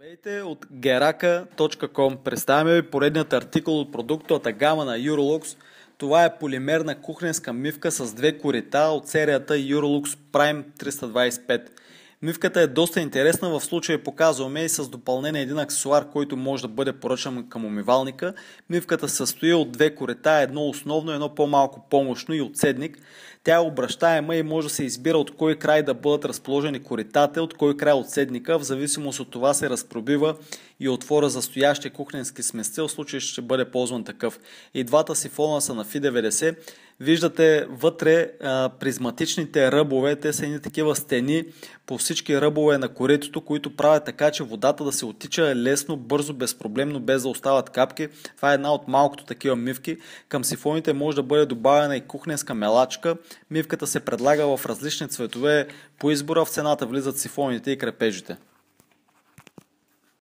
Здравейте от geraka.com. Представяме ви поредният артикул от продуктовата гама на Eurolux. Това е полимерна кухненска мивка с две корита от серията Eurolux Prime 325. Мивката е доста интересна, в случая показваме и с допълнение един аксесуар, който може да бъде поръчан към умивалника. Мивката състои от две корета, едно основно, едно по-малко помощно и отседник. Тя е обращаема и може да се избира от кой край да бъдат разположени коритата, от кой край от седника, в зависимост от това се разпробива и отвора за стоящия кухненски сместил, в случай ще бъде ползван такъв. И двата сифона са на FI90. Виждате вътре а, призматичните ръбове, те са едни такива стени по всички ръбове на коритото, които правят така, че водата да се отича лесно, бързо, безпроблемно, без да остават капки. Това е една от малкото такива мивки. Към сифоните може да бъде добавена и кухненска мелачка, Мивката се предлага в различни цветове по избора, в цената влизат сифоните и крепежите.